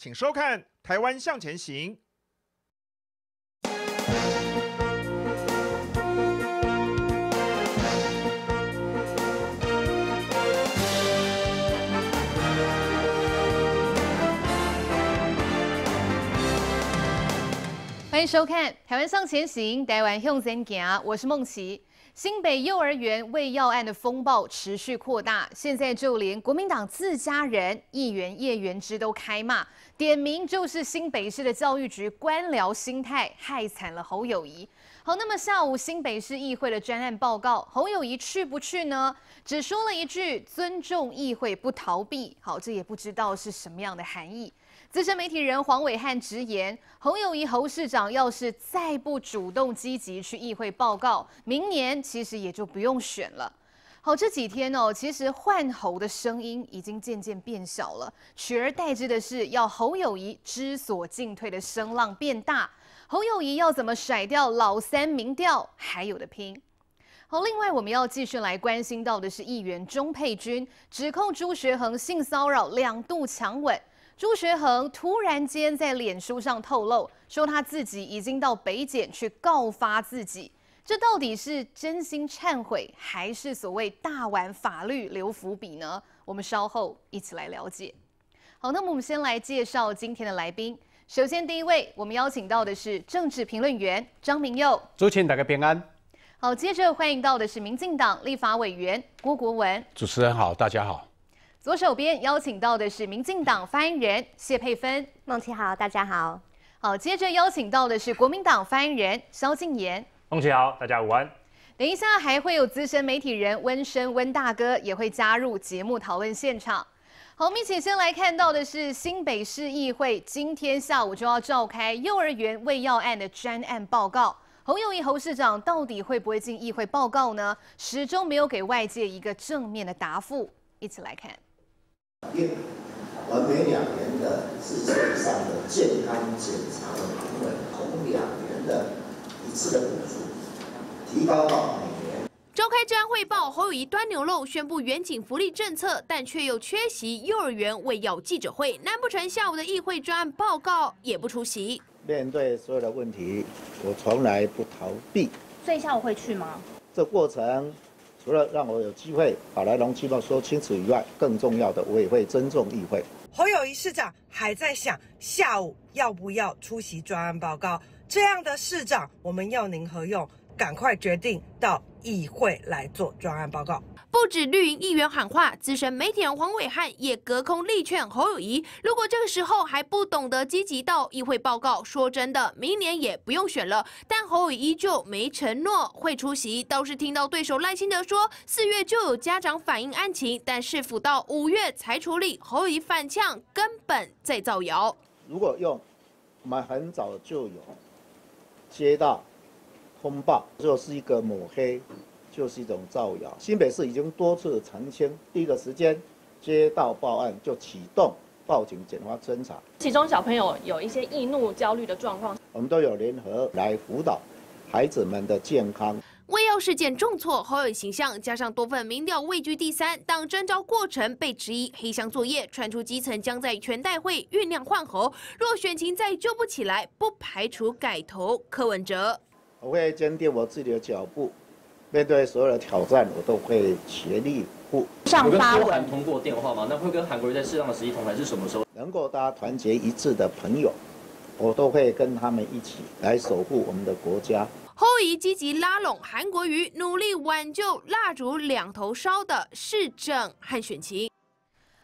请收看《台湾向前行》，欢迎收看《台湾向前行》，台湾向前行，我是梦琪。新北幼儿园未药案的风暴持续扩大，现在就连国民党自家人议员叶元之都开骂，点名就是新北市的教育局官僚心态害惨了侯友谊。好，那么下午新北市议会的专案报告，侯友谊去不去呢？只说了一句尊重议会，不逃避。好，这也不知道是什么样的含义。资深媒体人黄伟汉直言，侯友谊侯市长要是再不主动积极去议会报告，明年其实也就不用选了。好，这几天哦，其实换侯的声音已经渐渐变小了，取而代之的是要侯友谊知所进退的声浪变大。侯友谊要怎么甩掉老三？民调还有的拼。好，另外我们要继续来关心到的是，议员钟佩君指控朱学恒性骚扰，两度强吻。朱学恒突然间在脸书上透露，说他自己已经到北检去告发自己。这到底是真心忏悔，还是所谓大玩法律留伏笔呢？我们稍后一起来了解。好，那么我们先来介绍今天的来宾。首先，第一位我们邀请到的是政治评论员张明佑，主持人大家平安。好，接着欢迎到的是民进党立法委员郭国文，主持人好，大家好。左手边邀请到的是民进党发言人谢佩芬，孟奇好，大家好。好，接着邀请到的是国民党发言人萧敬言，孟奇好，大家午安。等一下还会有资深媒体人温生温大哥也会加入节目讨论现场。好，我们一起先来看到的是新北市议会今天下午就要召开幼儿园喂药案的专案报告。侯友谊侯市长到底会不会进议会报告呢？始终没有给外界一个正面的答复。一起来看，我们两年的自质上的健康检查的平稳，从两年的一次的补助提高到。召开专案汇报，侯友谊端牛肉宣布远景福利政策，但却又缺席幼儿园未药记者会，难不成下午的议会专案报告也不出席？面对所有的问题，我从来不逃避。所以下午会去吗？这过程除了让我有机会把来龙去脉说清楚以外，更重要的，我也会尊重议会。侯友谊市长还在想下午要不要出席专案报告？这样的市长，我们要您何用？赶快决定到。议会来做专案报告，不止绿营议员喊话，资深媒体人黄伟汉也隔空力劝侯友谊，如果这个时候还不懂得积极到议会报告，说真的，明年也不用选了。但侯友依旧没承诺会出席，倒是听到对手耐心德说，四月就有家长反映案情，但是府到五月才处理，侯友谊反呛，根本在造谣。如果用，我们很早就有接到。通报就是一个抹黑，就是一种造谣。新北市已经多次澄清。第一个时间接到报案，就启动报警、检方侦查。其中小朋友有一些易怒、焦虑的状况，我们都有联合来辅导孩子们的健康。卫药事件重挫侯友形象，加上多份民调位居第三，当征召过程被质疑黑箱作业，传出基层将在全代会酝酿换候。若选情再救不起来，不排除改投柯文哲。我会坚定我自己的脚步，面对所有的挑战，我都会全力以赴。上发会通过电话吗？那会跟韩国瑜在适当的时机同台是什么时候？能够大家团结一致的朋友，我都会跟他们一起来守护我们的国家。侯移积极拉拢韩国瑜，努力挽救蜡烛两头烧的市政和选情。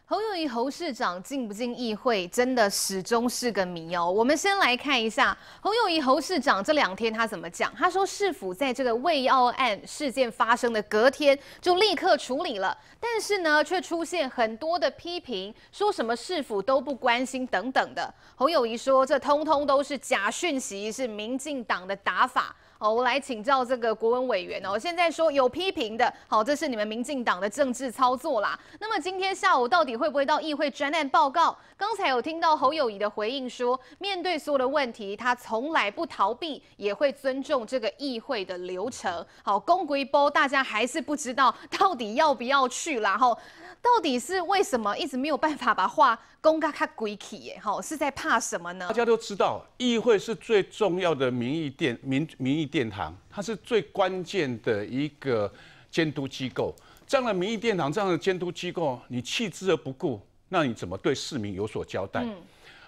侯友谊侯市长进不进议会，真的始终是个谜哦。我们先来看一下侯友谊侯市长这两天他怎么讲。他说市府在这个卫要案事件发生的隔天就立刻处理了，但是呢，却出现很多的批评，说什么市府都不关心等等的。侯友谊说，这通通都是假讯息，是民进党的打法。好，我来请教这个国文委员哦。现在说有批评的，好，这是你们民进党的政治操作啦。那么今天下午到底会不会到议会专案报告？刚才有听到侯友谊的回应说，面对所有的问题，他从来不逃避，也会尊重这个议会的流程。好，公规波，大家还是不知道到底要不要去，然后。到底是为什么一直没有办法把话公开归鬼哎，好，是在怕什么呢？大家都知道，议会是最重要的民意殿、民民意殿堂，它是最关键的一个监督机构。这样的民意殿堂，这样的监督机构，你弃之而不顾，那你怎么对市民有所交代？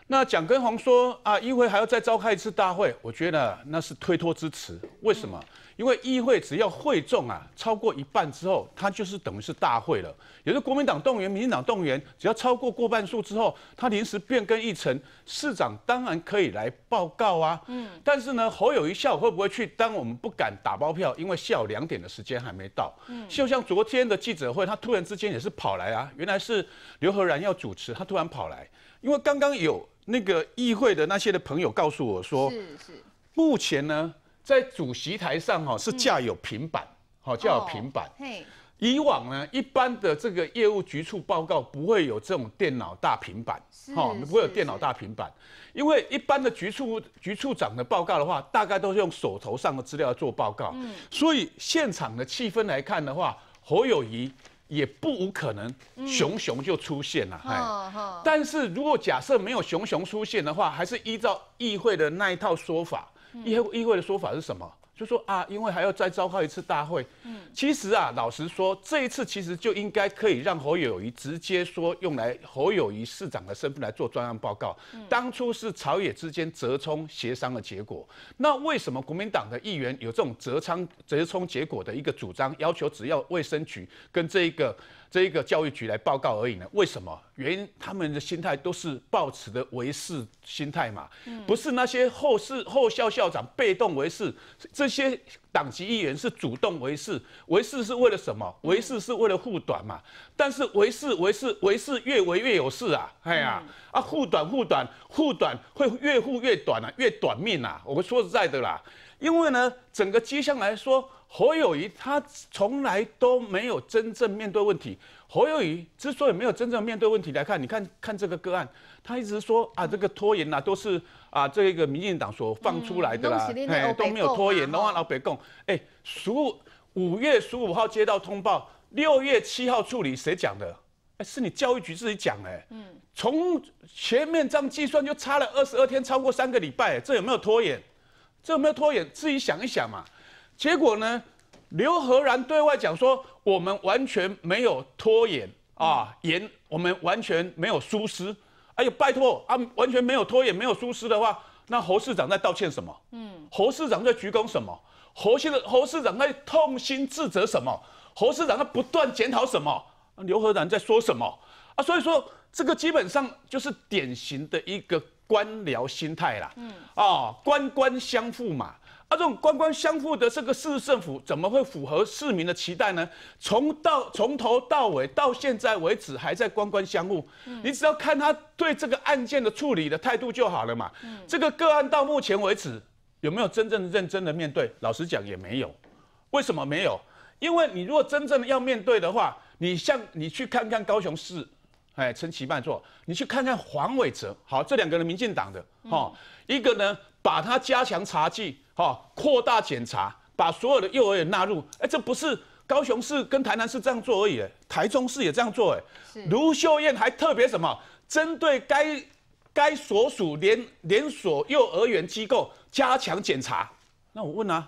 那蒋根洪说啊，议会还要再召开一次大会，我觉得那是推脱之词。为什么？因为议会只要会众啊，超过一半之后，它就是等于是大会了。也是国民党动员，民进党动员，只要超过过半数之后，他临时变更议程，市长当然可以来报告啊。嗯。但是呢，侯友宜下午会不会去？当我们不敢打包票，因为下午两点的时间还没到。嗯。就像昨天的记者会，他突然之间也是跑来啊，原来是刘和然要主持，他突然跑来，因为刚刚有。那个议会的那些的朋友告诉我说，是是，目前呢，在主席台上哈是架有平板，好架有平板。嘿，以往呢一般的这个业务局处报告不会有这种电脑大平板，哈，不会有电脑大平板，因为一般的局处局处长的报告的话，大概都是用手头上的资料做报告，所以现场的气氛来看的话，侯友谊。也不无可能，熊熊就出现了。但是，如果假设没有熊熊出现的话，还是依照议会的那一套说法。议会议会的说法是什么？就说啊，因为还要再召开一次大会。嗯，其实啊，老实说，这一次其实就应该可以让侯友谊直接说，用来侯友谊市长的身份来做专案报告。当初是朝野之间折冲协商的结果。那为什么国民党的议员有这种折仓折冲结果的一个主张，要求只要卫生局跟这一个这一个教育局来报告而已呢？为什么？原因，他们的心态都是抱持的维系心态嘛，不是那些后世后校校长被动维系，这些党籍议员是主动维系，维系是为了什么？维系是为了护短嘛。但是维系维系维系越维越有事啊！哎呀，啊护短护短护短会越护越短啊，越短命呐！我说实在的啦，因为呢，整个接下来说侯友谊他从来都没有真正面对问题。侯友谊之所以没有真正面对问题来看，你看看这个个案，他一直说啊，这个拖延呐，都是啊，这一个民进党所放出来的，啦，哎，都没有拖延。龙安老北共哎，十五五月十五号接到通报，六月七号处理，谁讲的？哎，是你教育局自己讲，哎，嗯，从前面这样计算就差了二十二天，超过三个礼拜，这有没有拖延？这有没有拖延？自己想一想嘛。结果呢？刘和然对外讲说，我们完全没有拖延啊，延我们完全没有疏失。哎呦，拜托啊，完全没有拖延、没有疏失的话，那侯市长在道歉什么？嗯，侯市长在鞠躬什么？侯先的侯市长在痛心自责什么？侯市长在不断检讨什么？刘和然在说什么？啊，所以说这个基本上就是典型的一个官僚心态啦。嗯，啊，官官相护嘛。啊，这种官官相护的这个市政府，怎么会符合市民的期待呢？从到从头到尾到现在为止，还在官官相护。你只要看他对这个案件的处理的态度就好了嘛。这个个案到目前为止，有没有真正认真的面对？老实讲也没有。为什么没有？因为你如果真正要面对的话，你像你去看看高雄市，哎，称其办错。你去看看黄伟哲，好，这两个人民进党的，哈，一个呢把他加强查缉。好，扩大检查，把所有的幼儿园纳入。哎，这不是高雄市跟台南市这样做而已，台中市也这样做。哎，卢秀燕还特别什么？针对该该所属连连锁幼儿园机构加强检查。那我问啊，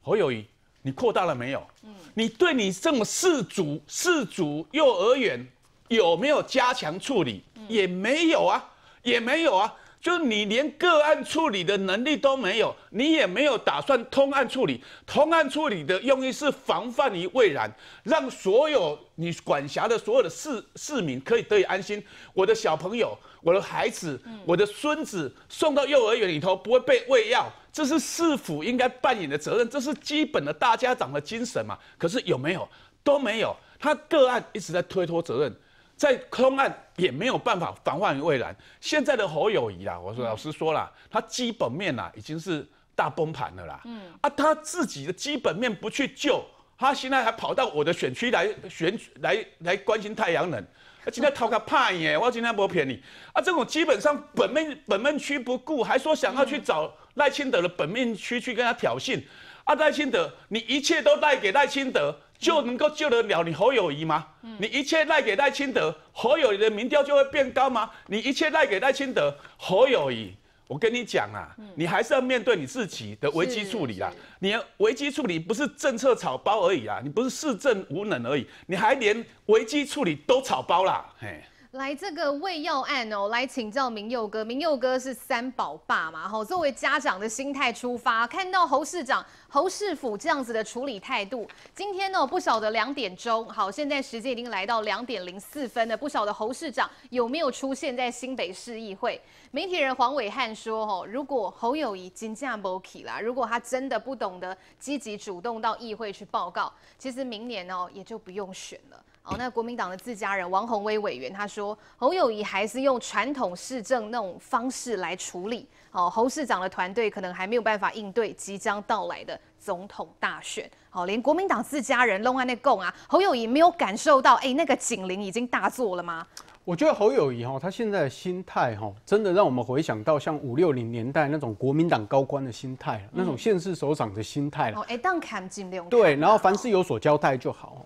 侯友谊，你扩大了没有？嗯，你对你这么四组四组幼儿园有没有加强处理？也没有啊，也没有啊。就你连个案处理的能力都没有，你也没有打算通案处理。通案处理的用意是防范于未然，让所有你管辖的所有的市市民可以得以安心。我的小朋友、我的孩子、我的孙子送到幼儿园里头不会被喂药，这是市府应该扮演的责任，这是基本的大家长的精神嘛。可是有没有？都没有，他个案一直在推脱责任。在空案也没有办法防患于未然。现在的侯友谊啊，我说老实说了，他基本面呐已经是大崩盘了啦。嗯，啊，他自己的基本面不去救，他现在还跑到我的选区来选来来关心太阳能，啊，今天讨个怕耶，我今天不骗你，啊，这种基本上本命本命区不顾，还说想要去找赖清德的本命区去跟他挑衅，啊，赖清德，你一切都赖给赖清德。就能够救得了你侯友谊吗？你一切赖给赖清德，侯友谊的民调就会变高吗？你一切赖给赖清德，侯友谊，我跟你讲啊，你还是要面对你自己的危机处理啦。你危机处理不是政策草包而已啊，你不是市政无能而已，你还连危机处理都草包啦，嘿。来这个胃药案哦，来请教明佑哥。明佑哥是三宝爸嘛？好，作为家长的心态出发，看到侯市长、侯市府这样子的处理态度，今天呢不晓得两点钟，好，现在时间已经来到两点零四分了，不晓得侯市长有没有出现在新北市议会？媒体人黄伟汉说，哈，如果侯友谊请假不去啦，如果他真的不懂得积极主动到议会去报告，其实明年哦也就不用选了。那国民党的自家人王宏威委员他说，侯友谊还是用传统市政那种方式来处理。好，侯市长的团队可能还没有办法应对即将到来的总统大选。好，连国民党自家人弄 o 那供啊，侯友谊没有感受到哎那个警铃已经大作了吗？我觉得侯友谊哈，他现在的心态哈，真的让我们回想到像五六零年代那种国民党高官的心态那种县市首长的心态了。哎，当看警铃。对，然后凡事有所交代就好。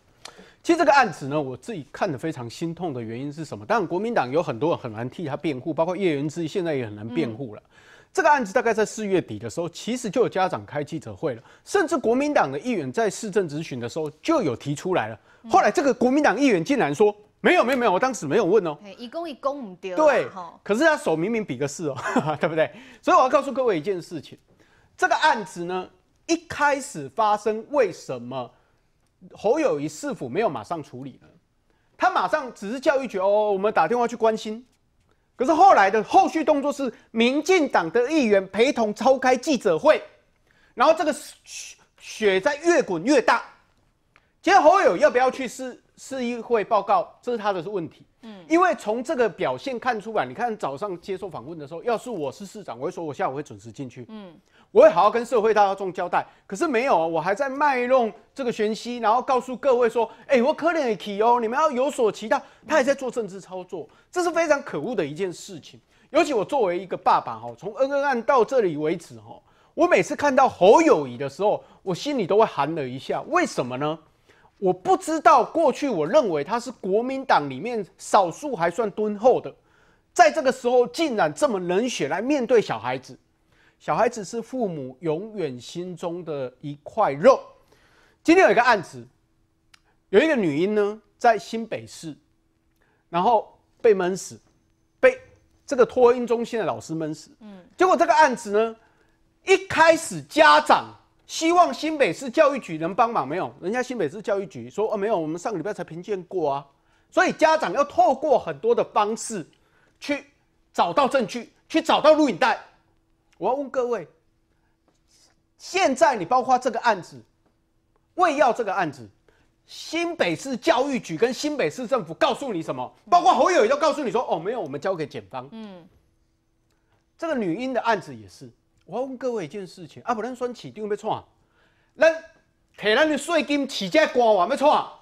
其实这个案子呢，我自己看得非常心痛的原因是什么？当然，国民党有很多很难替他辩护，包括叶元之现在也很难辩护了。这个案子大概在四月底的时候，其实就有家长开记者会了，甚至国民党的议员在市政质询的时候就有提出来了。后来这个国民党议员竟然说：“没有，没有，没有，我当时没有问哦。”一公一公唔对，对，可是他手明明比个四哦，对不对？所以我要告诉各位一件事情：这个案子呢，一开始发生为什么？侯友谊市府没有马上处理呢，他马上只是教育局哦，我们打电话去关心。可是后来的后续动作是民进党的议员陪同召开记者会，然后这个雪在越滚越大。其实侯友要不要去市市议会报告，这是他的问题。嗯，因为从这个表现看出来，你看早上接受访问的时候，要是我是市长，我会说我下午会准时进去。嗯。我会好好跟社会大众交代，可是没有我还在卖弄这个玄虚，然后告诉各位说，哎，我可怜起哦，你们要有所期待。他还在做政治操作，这是非常可恶的一件事情。尤其我作为一个爸爸哈，从恩恩案到这里为止哈，我每次看到侯友谊的时候，我心里都会寒了一下。为什么呢？我不知道。过去我认为他是国民党里面少数还算敦厚的，在这个时候竟然这么冷血来面对小孩子。小孩子是父母永远心中的一块肉。今天有一个案子，有一个女婴呢，在新北市，然后被闷死，被这个托婴中心的老师闷死。嗯，结果这个案子呢，一开始家长希望新北市教育局能帮忙，没有，人家新北市教育局说，哦，没有，我们上个礼拜才评鉴过啊。所以家长要透过很多的方式去找到证据，去找到录影带。我要问各位：现在你包括这个案子，卫药这个案子，新北市教育局跟新北市政府告诉你什么？包括侯友也都告诉你说：“哦，没有，我们交给检方。”嗯，这个女婴的案子也是。我要问各位一件事情：阿不能说起丢要创，那替咱的税金起啊。」官，要创？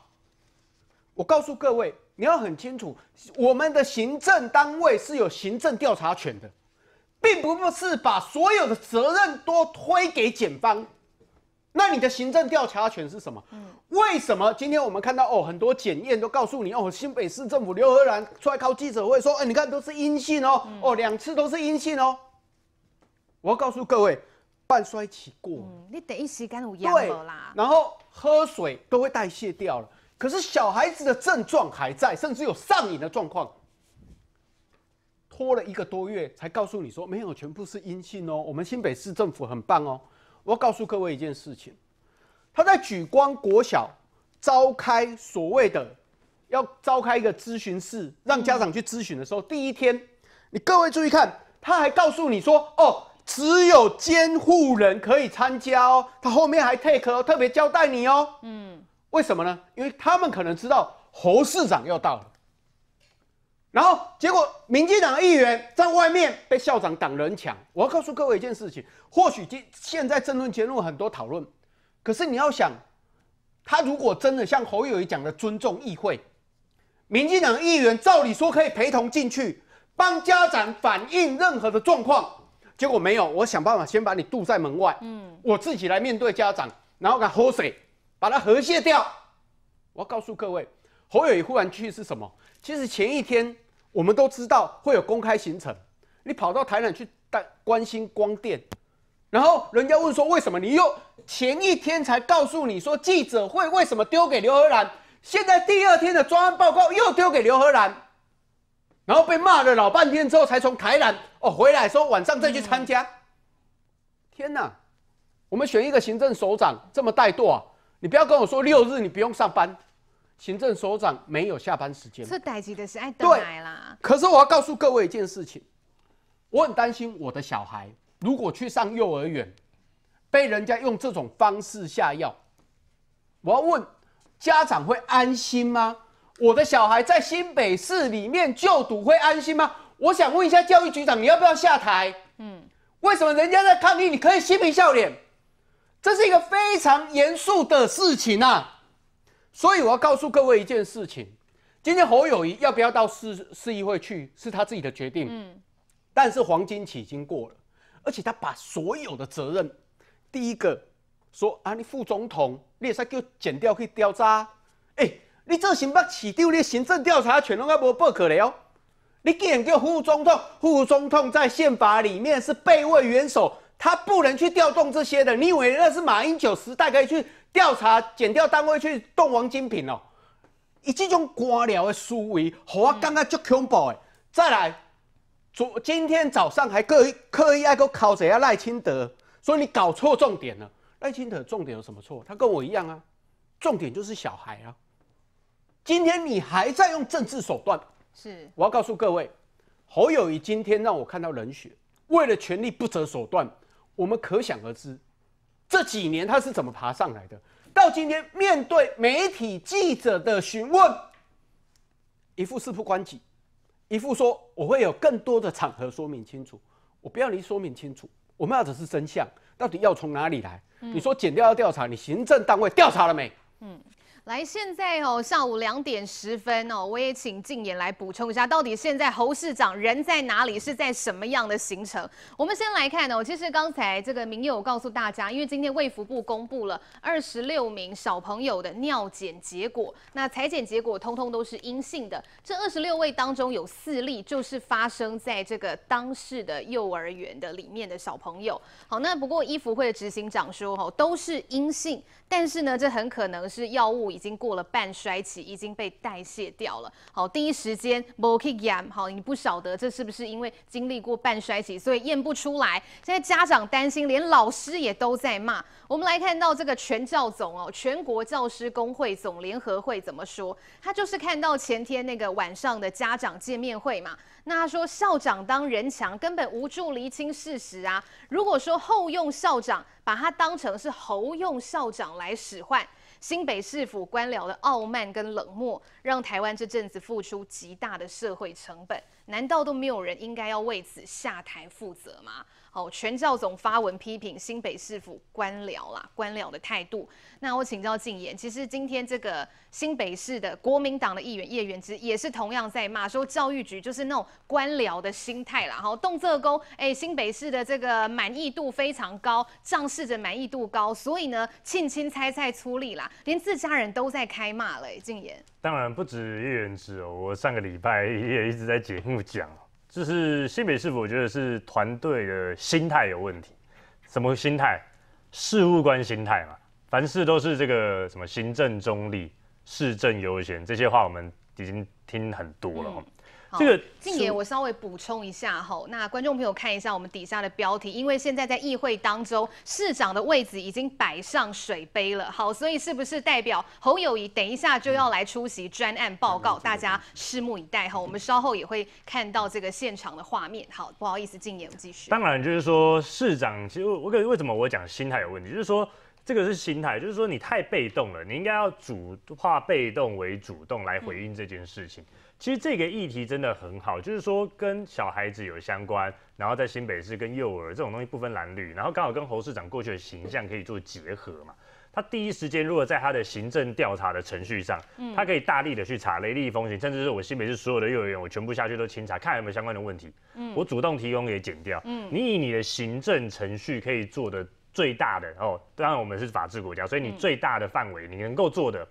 我告诉各位，你要很清楚，我们的行政单位是有行政调查权的。并不是把所有的责任都推给检方，那你的行政调查权是什么？为什么今天我们看到哦，很多检验都告诉你哦，新北市政府刘和然出来靠记者会说，哎，你看都是阴性哦，哦，两次都是阴性哦。我要告诉各位，半衰期过，你等一时间有样了啦。然后喝水都会代谢掉了，可是小孩子的症状还在，甚至有上瘾的状况。多了一个多月才告诉你说没有全部是阴性哦，我们新北市政府很棒哦。我要告诉各位一件事情，他在举光国小召开所谓的要召开一个咨询室，让家长去咨询的时候，第一天你各位注意看，他还告诉你说哦，只有监护人可以参加哦，他后面还 take 哦特别交代你哦，嗯，为什么呢？因为他们可能知道侯市长要到了。然后结果，民进党议员在外面被校长挡人墙。我要告诉各位一件事情：或许今现在争论结论很多讨论，可是你要想，他如果真的像侯友谊讲的尊重议会，民进党议员照理说可以陪同进去，帮家长反映任何的状况，结果没有。我想办法先把你堵在门外，嗯，我自己来面对家长，然后他喝水，把它和谐掉。我要告诉各位，侯友谊忽然去是什么？其实前一天。我们都知道会有公开行程，你跑到台南去带关心光电，然后人家问说为什么你又前一天才告诉你说记者会，为什么丢给刘荷兰，现在第二天的专案报告又丢给刘荷兰，然后被骂了老半天之后才从台南哦回来，说晚上再去参加。天哪，我们选一个行政首长这么怠惰，你不要跟我说六日你不用上班。行政首长没有下班时间，这代级的是爱等来啦。可是我要告诉各位一件事情，我很担心我的小孩如果去上幼儿园，被人家用这种方式下药，我要问家长会安心吗？我的小孩在新北市里面就读会安心吗？我想问一下教育局长，你要不要下台？嗯，为什么人家在抗议，你可以嬉皮笑脸？这是一个非常严肃的事情啊。所以我要告诉各位一件事情：，今天侯友谊要不要到市市议会去，是他自己的决定。嗯，但是黄金期已经过了，而且他把所有的责任，第一个说啊，你副总统，你是给我剪掉，可以掉渣。哎，你这行不起丢，你行政调查权都个无不可了你竟然叫副总统，副总统在宪法里面是备位元首，他不能去调动这些的。你以为那是马英九时代可以去？调查减掉单位去动王金品哦，以这种官僚的思维，和我讲的足恐怖的。再来，昨今天早上还刻意刻意爱去考谁啊赖清德，所以你搞错重点了。赖清德重点有什么错？他跟我一样啊，重点就是小孩啊。今天你还在用政治手段，是我要告诉各位，侯友谊今天让我看到冷血，为了权力不择手段，我们可想而知。这几年他是怎么爬上来的？到今天面对媒体记者的询问，一副事不关己，一副说我会有更多的场合说明清楚。我不要你说明清楚，我们要的是真相，到底要从哪里来？你说减掉要调查，你行政单位调查了没？嗯。来，现在哦，下午两点十分哦，我也请静言来补充一下，到底现在侯市长人在哪里，是在什么样的行程？我们先来看哦，其实刚才这个明友告诉大家，因为今天卫福部公布了二十六名小朋友的尿检结果，那采检结果通通都是阴性的。这二十六位当中有四例就是发生在这个当事的幼儿园的里面的小朋友。好，那不过医服会的执行长说哦，都是阴性，但是呢，这很可能是药物。已经过了半衰期，已经被代谢掉了。好，第一时间 a m 好，你不晓得这是不是因为经历过半衰期，所以验不出来。现在家长担心，连老师也都在骂。我们来看到这个全教总哦，全国教师工会总联合会怎么说？他就是看到前天那个晚上的家长见面会嘛，那他说校长当人墙，根本无助厘清事实啊。如果说后用校长把他当成是猴用校长来使唤。新北市府官僚的傲慢跟冷漠，让台湾这阵子付出极大的社会成本。难道都没有人应该要为此下台负责吗？好，全教总发文批评新北市府官僚啦，官僚的态度。那我请教静言，其实今天这个新北市的国民党的议员叶元之也是同样在骂，说教育局就是那种官僚的心态啦。好，动作工，哎，新北市的这个满意度非常高，仗势着满意度高，所以呢，庆亲猜猜出力啦，连自家人都在开骂了。静言，当然不止叶元之哦，我上个礼拜也一直在节目。讲，就是新北市府，我觉得是团队的心态有问题。什么心态？事物观心态嘛，凡事都是这个什么行政中立、市政优先，这些话我们已经听很多了。这个静也，我稍微补充一下哈。那观众朋友看一下我们底下的标题，因为现在在议会当中，市长的位置已经摆上水杯了。好，所以是不是代表侯友谊等一下就要来出席专案报告？大家拭目以待哈。我们稍后也会看到这个现场的画面。好，不好意思，静也，我继续。当然，就是说市长，其实我可为什么我讲心态有问题，就是说这个是心态，就是说你太被动了，你应该要主化被动为主动来回应这件事情。其实这个议题真的很好，就是说跟小孩子有相关，然后在新北市跟幼儿这种东西不分蓝绿，然后刚好跟侯市长过去的形象可以做结合嘛。他第一时间如果在他的行政调查的程序上，他可以大力的去查，雷厉风行，甚至是我新北市所有的幼儿园，我全部下去都清查，看有没有相关的问题。嗯，我主动提供给剪掉。嗯，你以你的行政程序可以做的。最大的哦，当然我们是法治国家，所以你最大的范围你能够做的，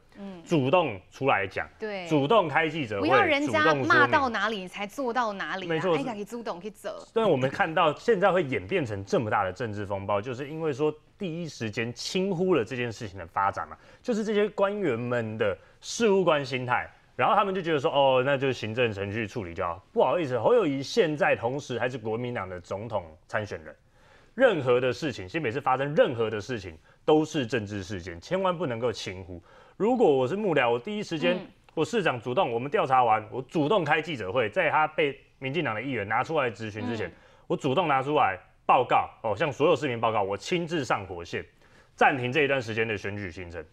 主动出来讲，对，主动开记者会，不要人家骂到哪里你才做到哪里，没错，可以主动去走。但我们看到现在会演变成这么大的政治风暴，就是因为说第一时间轻忽了这件事情的发展嘛，就是这些官员们的事务官心态，然后他们就觉得说，哦，那就行政程序处理就好。不好意思，侯友谊现在同时还是国民党的总统参选人。任何的事情，其北每次发生任何的事情都是政治事件，千万不能够轻忽。如果我是幕僚，我第一时间，我市长主动，我们调查完，我主动开记者会，在他被民进党的议员拿出来质询之前，我主动拿出来报告哦，向所有市民报告，我亲自上火线，暂停这一段时间的选举行程。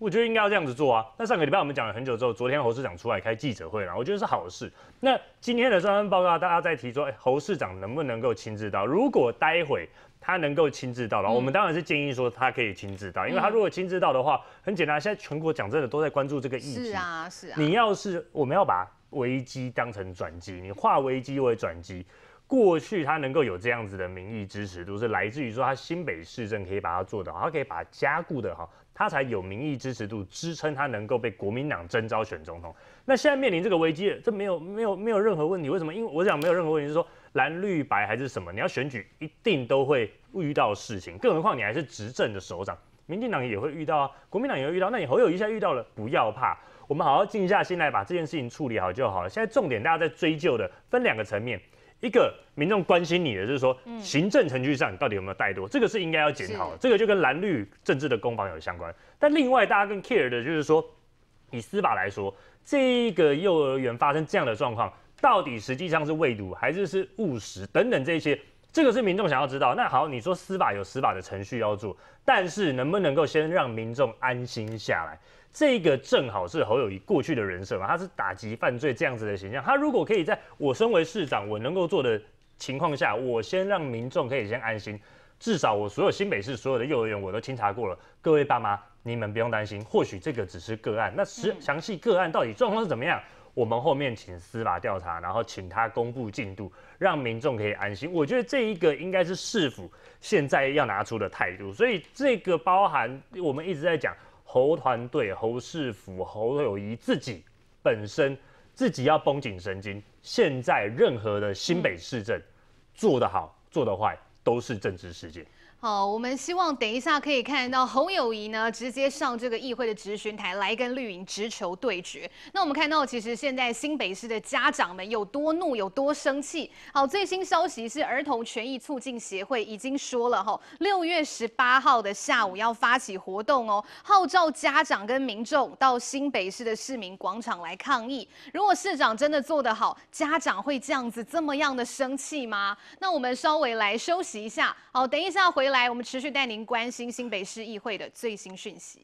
我觉得应该要这样子做啊！那上个礼拜我们讲了很久之后，昨天侯市长出来开记者会了，我觉得是好事。那今天的专份报告，大家在提说，侯市长能不能够亲自到？如果待会他能够亲自到了，我们当然是建议说他可以亲自到，因为他如果亲自到的话，很简单，现在全国讲真的都在关注这个议题。是啊，是啊。你要是我们要把危机当成转机，你化危机为转机。过去他能够有这样子的民意支持度，是来自于说他新北市政可以把它做到，他可以把它加固的好，他才有民意支持度支撑他能够被国民党征召选总统。那现在面临这个危机，这没有没有没有任何问题，为什么？因为我想没有任何问题，是说蓝绿白还是什么，你要选举一定都会遇到事情，更何况你还是执政的首长，民进党也会遇到啊，国民党也会遇到，那你侯友一下遇到了，不要怕，我们好好静下心来把这件事情处理好就好了。现在重点大家在追究的分两个层面。一个民众关心你的就是说，行政程序上到底有没有怠惰，这个是应该要检讨。这个就跟蓝绿政治的攻防有相关。但另外大家更 care 的就是说，以司法来说，这个幼儿园发生这样的状况，到底实际上是未读还是是误食等等这些。这个是民众想要知道。那好，你说司法有司法的程序要做，但是能不能够先让民众安心下来？这个正好是侯友谊过去的人设嘛，他是打击犯罪这样子的形象。他如果可以在我身为市长，我能够做的情况下，我先让民众可以先安心。至少我所有新北市所有的幼儿园我都清查过了，各位爸妈，你们不用担心。或许这个只是个案，那实详细个案到底状况是怎么样？我们后面请司法调查，然后请他公布进度，让民众可以安心。我觉得这一个应该是市府现在要拿出的态度。所以这个包含我们一直在讲侯团队、侯市府、侯友谊自己本身自己要绷紧神经。现在任何的新北市政做得好、做得坏都是政治事件。好，我们希望等一下可以看到洪友谊呢，直接上这个议会的直询台来跟绿营直球对决。那我们看到，其实现在新北市的家长们有多怒，有多生气。好，最新消息是儿童权益促进协会已经说了哈，六月十八号的下午要发起活动哦，号召家长跟民众到新北市的市民广场来抗议。如果市长真的做得好，家长会这样子这么样的生气吗？那我们稍微来休息一下。好，等一下回。来，我们持续带您关心新北市议会的最新讯息。